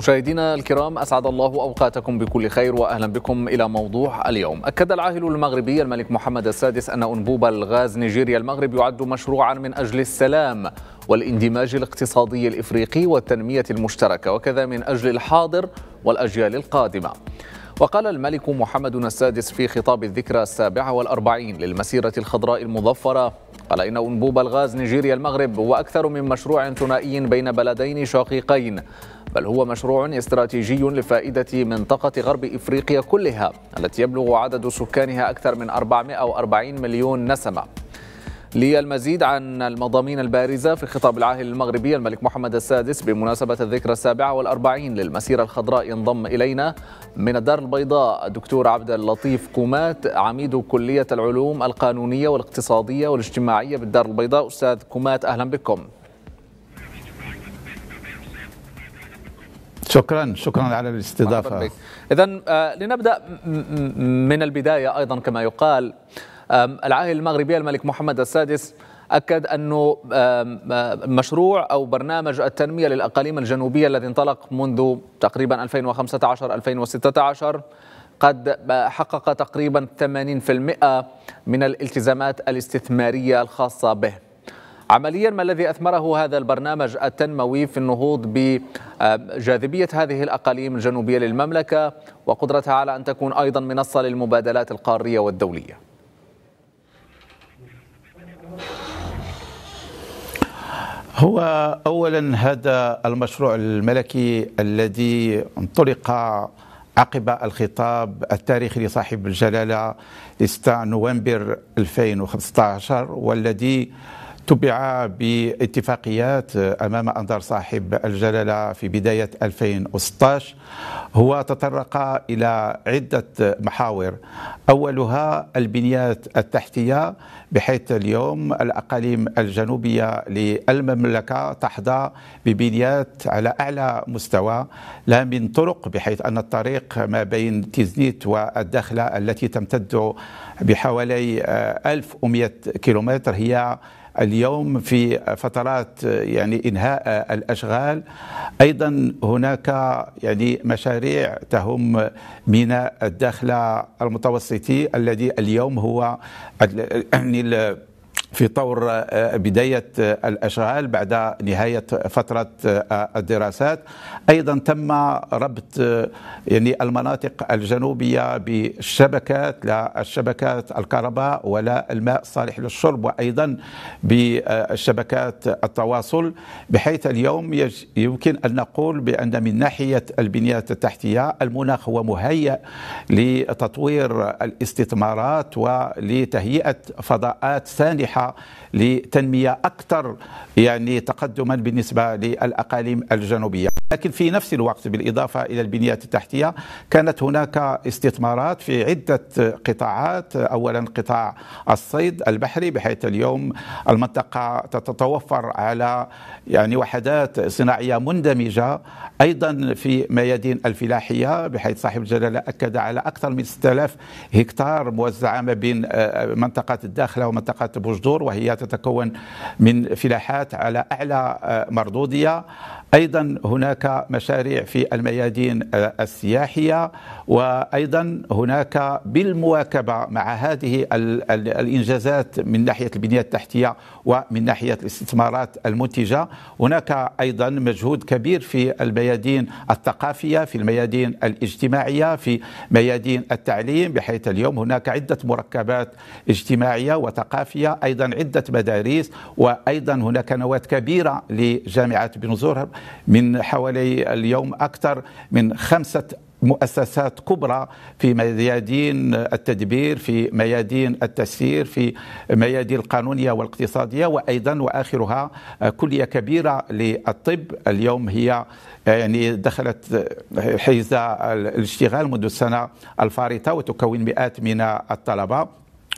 مشاهدينا الكرام اسعد الله اوقاتكم بكل خير واهلا بكم الى موضوع اليوم. اكد العاهل المغربي الملك محمد السادس ان انبوب الغاز نيجيريا المغرب يعد مشروعا من اجل السلام والاندماج الاقتصادي الافريقي والتنميه المشتركه وكذا من اجل الحاضر والاجيال القادمه. وقال الملك محمد السادس في خطاب الذكرى السابعة والأربعين للمسيرة الخضراء المظفرة قال إن أنبوب الغاز نيجيريا المغرب هو أكثر من مشروع ثنائي بين بلدين شقيقين بل هو مشروع استراتيجي لفائدة منطقة غرب إفريقيا كلها التي يبلغ عدد سكانها أكثر من 440 مليون نسمة للمزيد عن المضامين البارزة في خطاب العاهل المغربي الملك محمد السادس بمناسبة الذكرى السابعة والأربعين للمسيرة الخضراء ينضم إلينا من الدار البيضاء الدكتور عبد اللطيف كومات عميد كلية العلوم القانونية والاقتصادية والاجتماعية بالدار البيضاء أستاذ كومات أهلا بكم شكرا شكرا على الاستضافه اذا آه، لنبدا من البدايه ايضا كما يقال العاهل المغربي الملك محمد السادس أكد أنه مشروع أو برنامج التنمية للأقاليم الجنوبية الذي انطلق منذ تقريبا 2015-2016 قد آه، حقق تقريبا 80% من الالتزامات الاستثمارية الخاصة به عمليا ما الذي أثمره هذا البرنامج التنموي في النهوض بجاذبية هذه الأقاليم الجنوبية للمملكة وقدرتها على أن تكون أيضا منصة للمبادلات القارية والدولية هو أولا هذا المشروع الملكي الذي انطلق عقب الخطاب التاريخي لصاحب الجلالة 6 نوفمبر 2015 والذي تبع باتفاقيات امام انظار صاحب الجلاله في بدايه 2016 هو تطرق الى عده محاور اولها البنيات التحتيه بحيث اليوم الاقاليم الجنوبيه للمملكه تحظى ببنيات على اعلى مستوى لا من طرق بحيث ان الطريق ما بين تيزنيت والداخله التي تمتد بحوالي 1100 كيلومتر هي اليوم في فترات يعني انهاء الاشغال ايضا هناك يعني مشاريع تهم ميناء الداخله المتوسطي الذي اليوم هو يعني في طور آه، بداية آه، الأشغال بعد نهاية فترة آه، الدراسات أيضا تم ربط يعني المناطق الجنوبية بالشبكات لا الشبكات الكهرباء ولا الماء الصالح للشرب وأيضا بالشبكات التواصل بحيث اليوم يمكن أن نقول بأن من ناحية البنية التحتية المناخ هو مهيئ لتطوير الاستثمارات ولتهيئة فضاءات سانحة مساحة لتنمية أكثر يعني تقدما بالنسبة للأقاليم الجنوبية لكن في نفس الوقت بالإضافة إلى البنيات التحتية كانت هناك استثمارات في عدة قطاعات أولا قطاع الصيد البحري بحيث اليوم المنطقة تتوفر على يعني وحدات صناعية مندمجة أيضا في ميادين الفلاحية بحيث صاحب الجلالة أكد على أكثر من 6000 هكتار موزعة ما بين آه، منطقة الداخلة ومنطقة بوجدور وهي تتكون من فلاحات على أعلى آه، مردودية ايضا هناك مشاريع في الميادين السياحيه وايضا هناك بالمواكبه مع هذه الانجازات من ناحيه البنيه التحتيه ومن ناحيه الاستثمارات المنتجه هناك ايضا مجهود كبير في الميادين الثقافيه في الميادين الاجتماعيه في ميادين التعليم بحيث اليوم هناك عده مركبات اجتماعيه وثقافيه ايضا عده مدارس وايضا هناك نواه كبيره لجامعه بنزور من حوالي اليوم أكثر من خمسة مؤسسات كبرى في ميادين التدبير في ميادين التسيير في ميادين القانونية والاقتصادية وأيضا وآخرها آه، كلية كبيرة للطب اليوم هي آه، يعني دخلت آه، حيز الاشتغال منذ السنة الفارطة وتكون مئات من الطلبة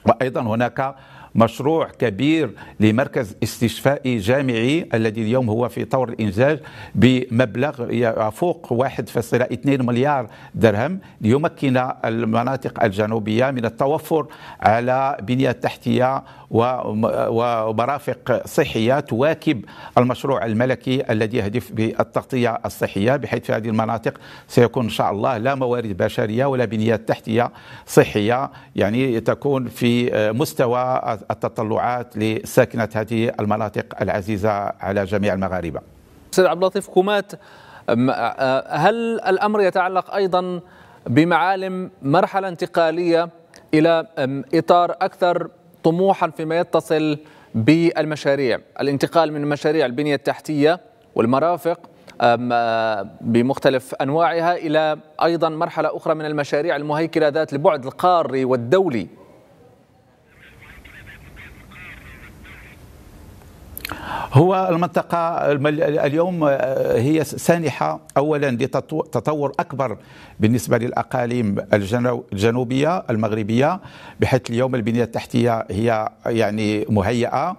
وأيضا هناك مشروع كبير لمركز استشفائي جامعي الذي اليوم هو في طور الإنجاز بمبلغ يفوق 1.2 مليار درهم ليمكن المناطق الجنوبية من التوفر على بنية تحتية ومرافق صحية تواكب المشروع الملكي الذي يهدف بالتغطية الصحية بحيث في هذه المناطق سيكون إن شاء الله لا موارد بشرية ولا بنيه تحتية صحية يعني تكون في مستوى التطلعات لساكنة هذه المناطق العزيزة على جميع المغاربة سيد عبد اللطيف كومات هل الأمر يتعلق أيضا بمعالم مرحلة انتقالية إلى إطار أكثر طموحا فيما يتصل بالمشاريع الانتقال من مشاريع البنية التحتية والمرافق بمختلف انواعها الى ايضا مرحله اخرى من المشاريع المهيكله ذات البعد القاري والدولي هو المنطقة اليوم آه، هي سانحة أولا لتطور أكبر بالنسبة للأقاليم الجنوبية المغربية بحيث اليوم البنية التحتية هي يعني مهيئة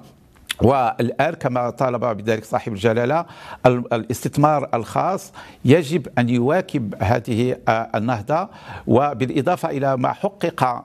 والآن كما طالب بذلك صاحب الجلالة الاستثمار الخاص يجب أن يواكب هذه آه، النهضة وبالإضافة إلى ما حقق آه،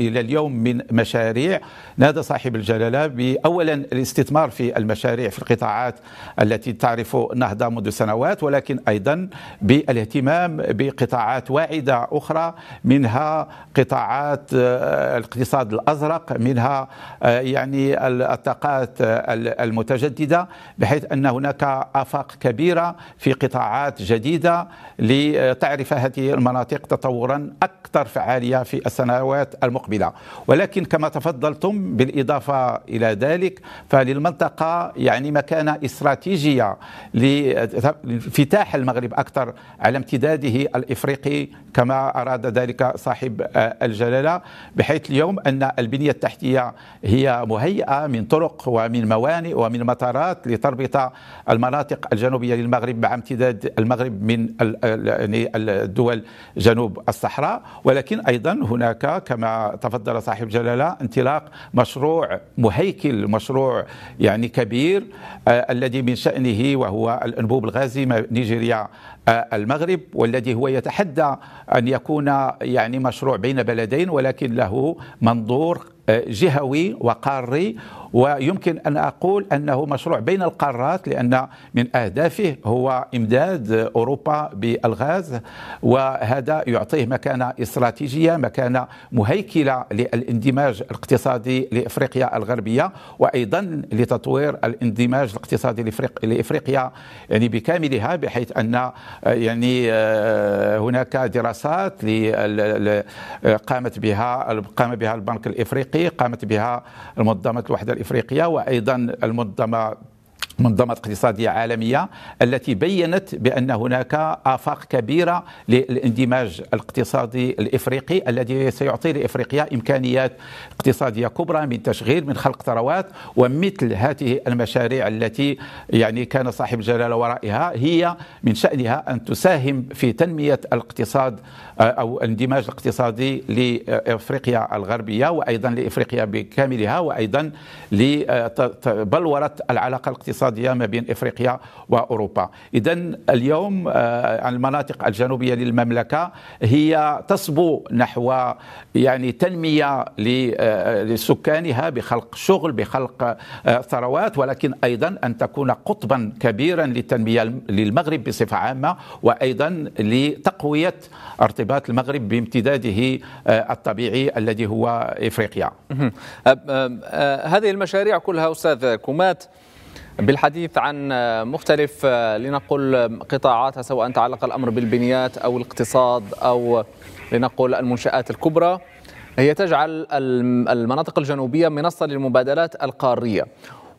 إلى اليوم من مشاريع نادى صاحب الجلالة بأولا الاستثمار في المشاريع في القطاعات التي تعرف نهضة منذ سنوات ولكن أيضا بالاهتمام بقطاعات واعدة أخرى منها قطاعات آه، الاقتصاد الأزرق منها يعني الطاقة الطاقات آه، المتجددة بحيث أن هناك آفاق كبيرة في قطاعات جديدة لتعرف هذه المناطق تطورا أكثر فعالية في السنوات المقبلة ولكن كما تفضلتم بالإضافة إلى ذلك فللمنطقة يعني مكانة استراتيجية لانفتاح المغرب أكثر على امتداده الإفريقي كما أراد ذلك صاحب آه، الجلالة بحيث اليوم أن البنية التحتية هي مهيئة من طرق طرق ومن موانئ ومن مطارات لتربط المناطق الجنوبية للمغرب مع امتداد المغرب من يعني الدول جنوب الصحراء ولكن أيضا هناك كما تفضل صاحب جلالة انطلاق مشروع مهيكل مشروع يعني كبير آه، الذي من شأنه وهو الأنبوب الغازي نيجيريا آه، المغرب والذي هو يتحدى أن يكون يعني مشروع بين بلدين ولكن له منظور جهوي وقاري ويمكن أن أقول أنه مشروع بين القارات لأن من أهدافه هو إمداد أوروبا بالغاز وهذا يعطيه مكانة استراتيجية مكانة مهيكلة للاندماج الاقتصادي لإفريقيا الغربية وأيضا لتطوير الاندماج الاقتصادي لإفريقيا يعني بكاملها بحيث أن يعني آه، هناك دراسات قامت بها قام بها البنك الإفريقي قامت بها منظمة الوحدة الإفريقية وأيضا المنظمة منظمة اقتصادية عالمية التي بيّنت بأن هناك آفاق كبيرة للاندماج الاقتصادي الإفريقي الذي سيعطي لإفريقيا إمكانيات اقتصادية كبرى من تشغيل من خلق ثروات ومثل هذه المشاريع التي يعني كان صاحب الجلالة ورائها هي من شأنها أن تساهم في تنمية الاقتصاد آه، أو الاندماج الاقتصادي لإفريقيا الغربية وأيضا لإفريقيا بكاملها وأيضا لبلورة العلاقة الاقتصادية الاقتصادية ما بين إفريقيا وأوروبا إذا اليوم آه، المناطق الجنوبية للمملكة هي تصبو نحو يعني تنمية آه، لسكانها بخلق شغل بخلق آه، ثروات ولكن أيضا أن تكون قطبا كبيرا للتنمية للمغرب بصفة عامة وأيضا لتقوية ارتباط المغرب بامتداده الطبيعي الذي هو إفريقيا هذه المشاريع كلها أستاذ كومات بالحديث عن مختلف لنقل قطاعاتها سواء تعلق الامر بالبنيات او الاقتصاد او لنقل المنشات الكبرى هي تجعل المناطق الجنوبيه منصه للمبادلات القاريه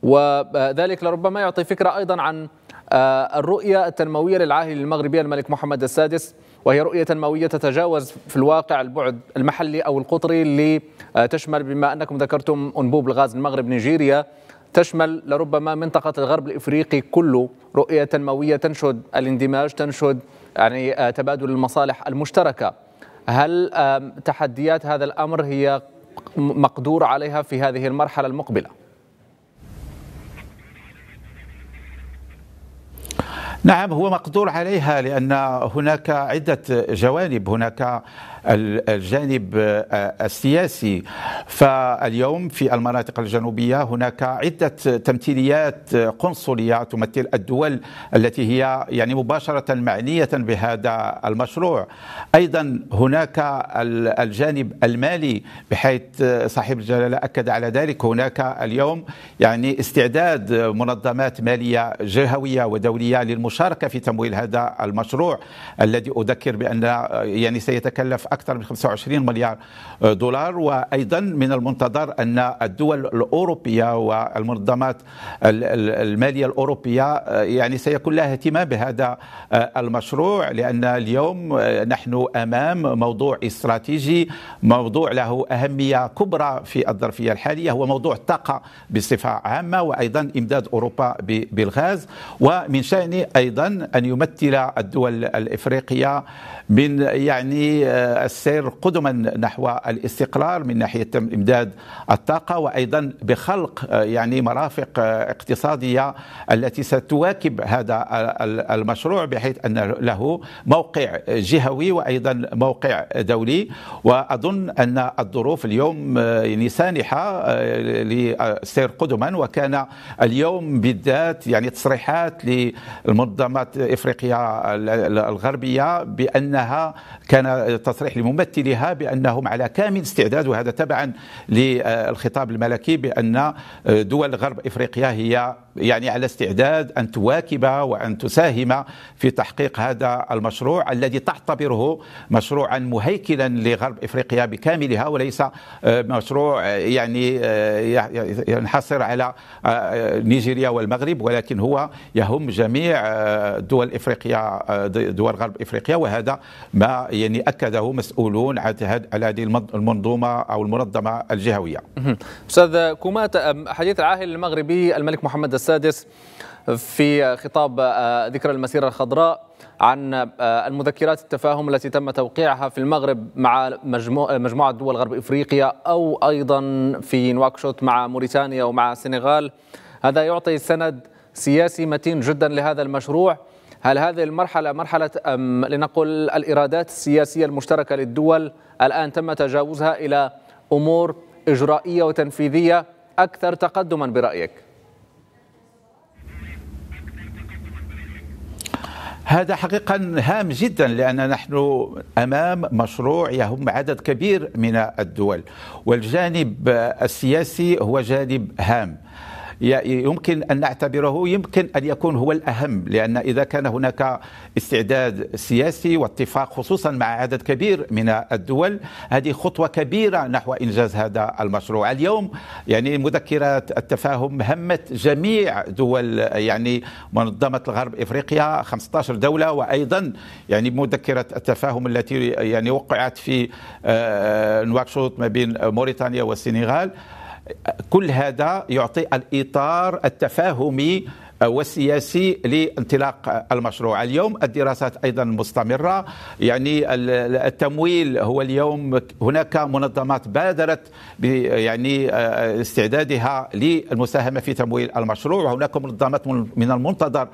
وذلك لربما يعطي فكره ايضا عن آه، الرؤيه التنمويه للعاهل المغربي الملك محمد السادس وهي رؤيه تنمويه تتجاوز في الواقع البعد المحلي او القطري اللي تشمل بما انكم ذكرتم انبوب الغاز المغرب نيجيريا تشمل لربما منطقة الغرب الإفريقي كله رؤية تنموية تنشد الاندماج تنشد يعني آه، تبادل المصالح المشتركة هل تحديات هذا الأمر هي مقدور عليها في هذه المرحلة المقبلة؟ نعم هو مقدور عليها لان هناك عده جوانب هناك الجانب آه، السياسي فاليوم في المناطق الجنوبية هناك عدة تمثيليات آه، قنصلية تمثل الدول التي هي يعني مباشرة معنية بهذا المشروع أيضا هناك الجانب المالي بحيث آه، صاحب الجلالة أكد على ذلك هناك اليوم يعني استعداد منظمات مالية جهوية ودولية للمشاركة في تمويل هذا المشروع الذي أذكر بأن يعني سيتكلف أكثر من 25 مليار دولار وأيضا من المنتظر أن الدول الأوروبية والمنظمات المالية الأوروبية آه، يعني سيكون لها اهتمام بهذا آه، المشروع لأن اليوم آه، نحن أمام موضوع استراتيجي موضوع له أهمية كبرى في الظرفية الحالية هو موضوع الطاقة بصفة عامة وأيضا إمداد أوروبا بالغاز ومن شان أيضا أن يمثل الدول الإفريقية من يعني السير قدما نحو الاستقرار من ناحيه امداد الطاقه وايضا بخلق آه، يعني مرافق آه، اقتصاديه التي ستواكب هذا المشروع بحيث ان له موقع جهوي وايضا موقع دولي واظن ان الظروف اليوم آه، يعني سانحه للسير قدما وكان اليوم بالذات يعني تصريحات للمنظمات افريقيا الغربيه بانها كان تصريح تصريح لممثلها بأنهم على كامل استعداد وهذا تبعا للخطاب الملكي بأن دول غرب إفريقيا هي يعني على استعداد أن تواكب وأن تساهم في تحقيق هذا المشروع الذي تعتبره مشروعا مهيكلا لغرب إفريقيا بكاملها وليس آه، مشروع آه، يعني آه، ينحصر على نيجيريا والمغرب ولكن هو يهم جميع دول إفريقيا دول غرب إفريقيا وهذا ما يعني أكده مسؤولون على هذه المنظومة أو المنظمة الجهوية أستاذ كومات حديث العاهل المغربي الملك محمد السادس السادس في خطاب آه، ذكرى المسيرة الخضراء عن آه، المذكرات التفاهم التي تم توقيعها في المغرب مع آه، مجموعة دول غرب إفريقيا أو أيضا في نواكشوت مع موريتانيا ومع السنغال هذا يعطي سند سياسي متين جدا لهذا المشروع هل هذه المرحلة مرحلة أم لنقل الإرادات السياسية المشتركة للدول الآن تم تجاوزها إلى أمور إجرائية وتنفيذية أكثر تقدما برأيك؟ هذا حقيقة هام جدا لأن نحن أمام مشروع يهم عدد كبير من الدول والجانب السياسي هو جانب هام يمكن أن نعتبره يمكن أن يكون هو الأهم لأن إذا كان هناك استعداد سياسي واتفاق خصوصا مع عدد كبير من الدول هذه خطوة كبيرة نحو إنجاز هذا المشروع اليوم يعني مذكرات التفاهم همت جميع دول يعني منظمة الغرب إفريقيا 15 دولة وأيضا يعني مذكرة التفاهم التي يعني وقعت في آه، نواكشوط ما بين موريتانيا والسنغال كل هذا يعطي الاطار التفاهمي آه، والسياسي لانطلاق المشروع اليوم الدراسات أيضا مستمرة يعني التمويل هو اليوم هناك منظمات بادرت يعني آه، استعدادها للمساهمة في تمويل المشروع وهناك منظمات من المنتظر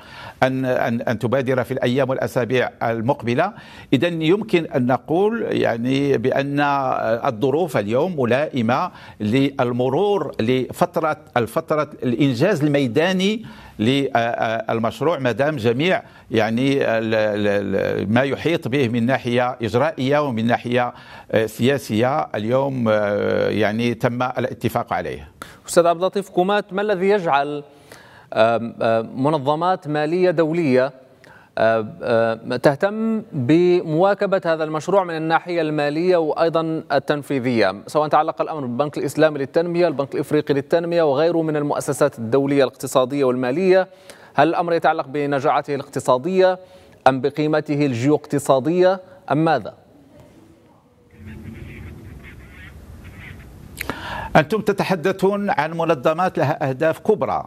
أن, أن, أن تبادر في الأيام والأسابيع المقبلة إذا يمكن أن نقول يعني بأن الظروف اليوم ملائمة للمرور لفترة الفترة الإنجاز الميداني للمشروع ما دام جميع يعني ما يحيط به من ناحيه اجرائيه ومن ناحيه آه، سياسيه اليوم آه، يعني تم الاتفاق عليه. استاذ عبد اللطيف كومات ما الذي يجعل منظمات ماليه دوليه آه، آه، تهتم بمواكبة هذا المشروع من الناحية المالية وأيضا التنفيذية سواء تعلق الأمر بالبنك الإسلامي للتنمية البنك الإفريقي للتنمية وغيره من المؤسسات الدولية الاقتصادية والمالية هل الأمر يتعلق بنجاعته الاقتصادية أم بقيمته الجيواقتصادية أم ماذا؟ أنتم تتحدثون عن منظمات لها أهداف كبرى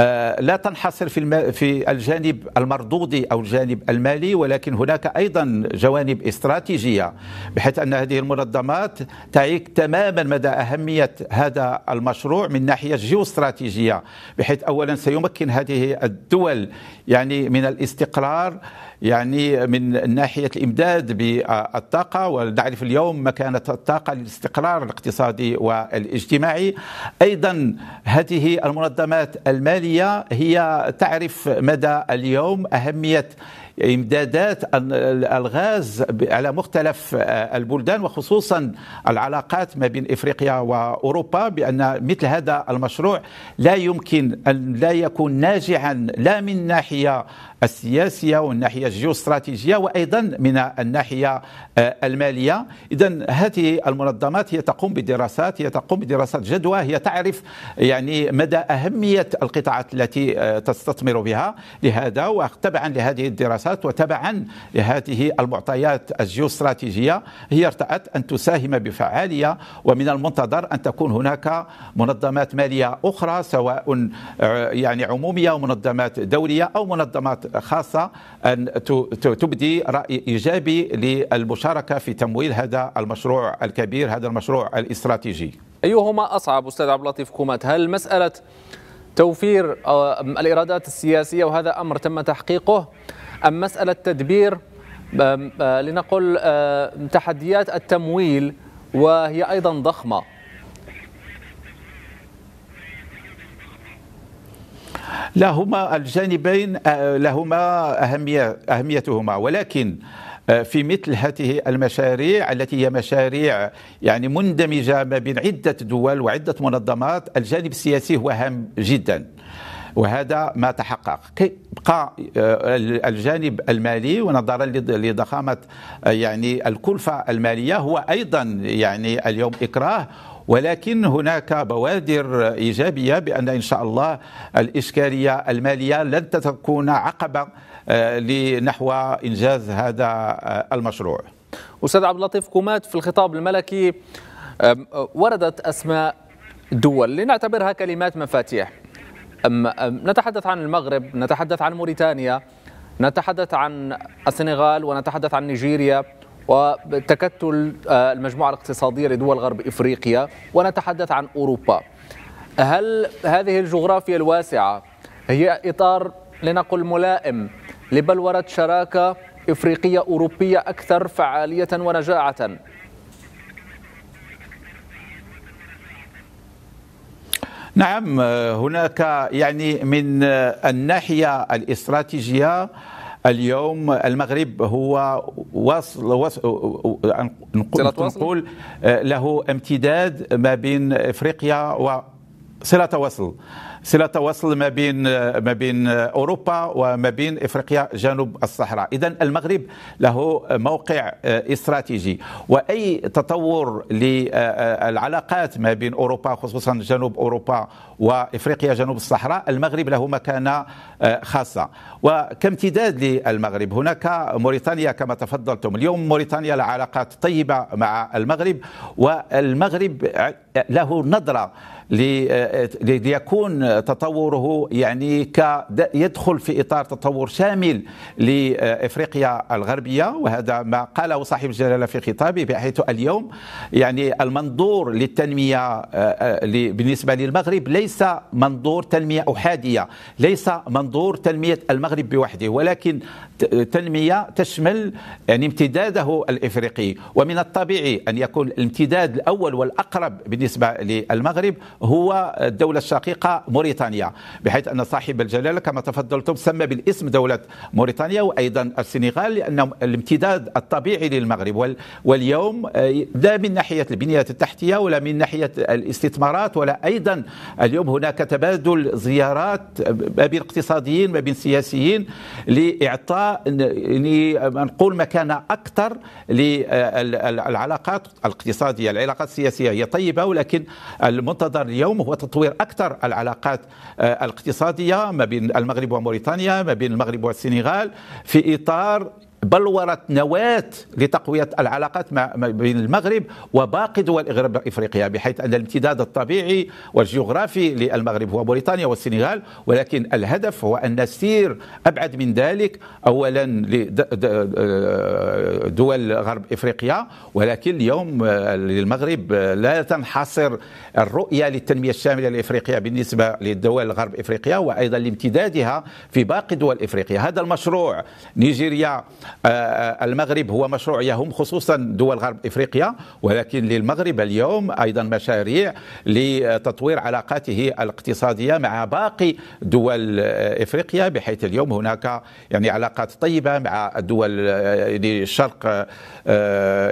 آه، لا تنحصر في في الجانب المردودي او الجانب المالي ولكن هناك ايضا جوانب استراتيجيه بحيث ان هذه المنظمات تعيك تماما مدى اهميه هذا المشروع من ناحيه جيوستراتيجيه بحيث اولا سيمكن هذه الدول يعني من الاستقرار يعني من ناحية الإمداد بالطاقة ونعرف اليوم مكانة الطاقة للاستقرار الاقتصادي والاجتماعي أيضا هذه المنظمات المالية هي تعرف مدى اليوم أهمية امدادات الغاز على مختلف آه، البلدان وخصوصا العلاقات ما بين افريقيا واوروبا بان مثل هذا المشروع لا يمكن ان لا يكون ناجعا لا من ناحيه السياسيه والناحيه الجيوستراتيجيه وايضا من الناحيه آه، الماليه اذا هذه المنظمات هي تقوم بدراسات هي تقوم بدراسات جدوى هي تعرف يعني مدى اهميه القطاعات التي آه، تستثمر بها لهذا وتبعا لهذه الدراسات وتبعا لهذه المعطيات الجيوستراتيجيه هي ارتأت ان تساهم بفعاليه ومن المنتظر ان تكون هناك منظمات ماليه اخرى سواء آه، يعني عموميه ومنظمات دوليه او منظمات خاصة أن تبدي رأي إيجابي للمشاركة في تمويل هذا المشروع الكبير هذا المشروع الاستراتيجي أيهما أصعب أستاذ عبد اللطيف كومات هل مسألة توفير آه، الإيرادات السياسية وهذا أمر تم تحقيقه أم مسألة تدبير آه، لنقل آه، تحديات التمويل وهي أيضا ضخمة لهما الجانبين آه، لهما أهمية أهميتهما ولكن آه، في مثل هذه المشاريع التي هي مشاريع يعني مندمجة ما بين عدة دول وعدة منظمات الجانب السياسي هو هام جدا وهذا ما تحقق بقى آه، الجانب المالي ونظرا لضخامة يعني الكلفة المالية هو أيضا يعني اليوم إكراه ولكن هناك بوادر إيجابية بأن إن شاء الله الإشكالية المالية لن تكون عقبة آه، لنحو إنجاز هذا آه، المشروع أستاذ عبد اللطيف كومات في الخطاب الملكي وردت أسماء دول لنعتبرها كلمات مفاتيح نتحدث عن المغرب نتحدث عن موريتانيا نتحدث عن السنغال ونتحدث عن نيجيريا وتكتل آه، المجموعة الاقتصادية لدول غرب إفريقيا ونتحدث عن أوروبا هل هذه الجغرافيا الواسعة هي إطار لنقل ملائم لبلورة شراكة إفريقية أوروبية أكثر فعالية ونجاعة نعم آه، هناك يعني من آه، الناحية الاستراتيجية اليوم المغرب هو وصل, وصل نقول آه، له امتداد ما بين افريقيا وصله وصل صله تواصل ما بين ما بين اوروبا وما بين افريقيا جنوب الصحراء اذا المغرب له موقع استراتيجي واي تطور للعلاقات ما بين اوروبا خصوصا جنوب اوروبا وافريقيا جنوب الصحراء المغرب له مكانه خاصه وكامتداد للمغرب هناك موريتانيا كما تفضلتم اليوم موريتانيا لها علاقات طيبه مع المغرب والمغرب له نظره ليكون تطوره يعني يدخل في إطار تطور شامل لإفريقيا الغربية وهذا ما قاله صاحب الجلالة في خطابه بحيث اليوم يعني المنظور للتنمية آه، آه، بالنسبة للمغرب ليس منظور تنمية أحادية ليس منظور تنمية المغرب بوحده ولكن تنمية تشمل يعني امتداده الإفريقي ومن الطبيعي أن يكون الامتداد الأول والأقرب بالنسبة للمغرب هو الدولة الشقيقة موريتانيا بحيث أن صاحب الجلالة كما تفضلتم سمى بالاسم دولة موريتانيا وأيضا السنغال لان الامتداد الطبيعي للمغرب واليوم آه، لا من ناحية البنية التحتية ولا من ناحية الاستثمارات ولا أيضا اليوم هناك تبادل زيارات آه، ما بين اقتصاديين ما بين سياسيين لإعطاء يعني نقول مكانة أكثر للعلاقات الاقتصادية العلاقات السياسية هي طيبة ولكن المنتظر اليوم هو تطوير أكثر العلاقات العلاقات آه، الاقتصادية ما بين المغرب وموريتانيا ما بين المغرب والسنغال في إطار بلورت نواة لتقوية العلاقات مع بين المغرب وباقي دول غرب إفريقيا بحيث أن الامتداد الطبيعي والجغرافي للمغرب هو موريتانيا والسنغال ولكن الهدف هو أن نسير أبعد من ذلك أولا لدول آه، غرب إفريقيا ولكن اليوم آه، للمغرب آه، لا تنحصر الرؤية للتنمية الشاملة لإفريقيا بالنسبة للدول غرب إفريقيا وأيضا لامتدادها في باقي دول إفريقيا هذا المشروع نيجيريا آه، آه، المغرب هو مشروع يهم خصوصا دول غرب افريقيا ولكن للمغرب اليوم ايضا مشاريع لتطوير علاقاته الاقتصاديه مع باقي دول آه، افريقيا بحيث اليوم هناك يعني علاقات طيبه مع الدول يعني شرق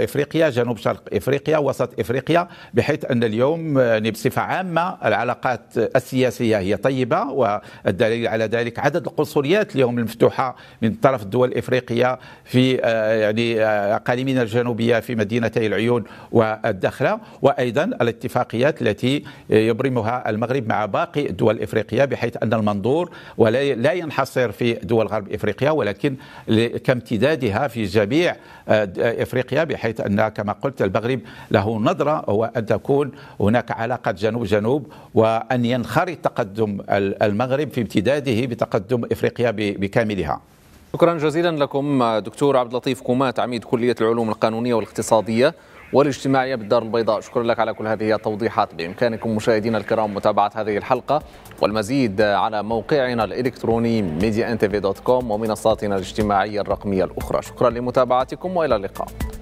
افريقيا جنوب شرق افريقيا وسط افريقيا بحيث ان اليوم يعني بصفه عامه العلاقات السياسيه هي طيبه والدليل على ذلك عدد القنصليات اليوم المفتوحه من طرف الدول الافريقيه في آه، يعني آه، اقاليمنا الجنوبيه في مدينتي العيون والدخله وايضا الاتفاقيات التي يبرمها المغرب مع باقي الدول الافريقيه بحيث ان المنظور ولا لا ينحصر في دول غرب افريقيا ولكن كامتدادها في جميع آه، افريقيا بحيث ان كما قلت المغرب له نظره هو ان تكون هناك علاقه جنوب جنوب وان ينخرط تقدم المغرب في امتداده بتقدم افريقيا بكاملها شكرا جزيلا لكم دكتور عبد اللطيف كومات عميد كليه العلوم القانونيه والاقتصاديه والاجتماعيه بالدار البيضاء شكرا لك على كل هذه التوضيحات بامكانكم مشاهدينا الكرام متابعه هذه الحلقه والمزيد على موقعنا الالكتروني media ومنصاتنا الاجتماعيه الرقميه الاخرى شكرا لمتابعتكم والى اللقاء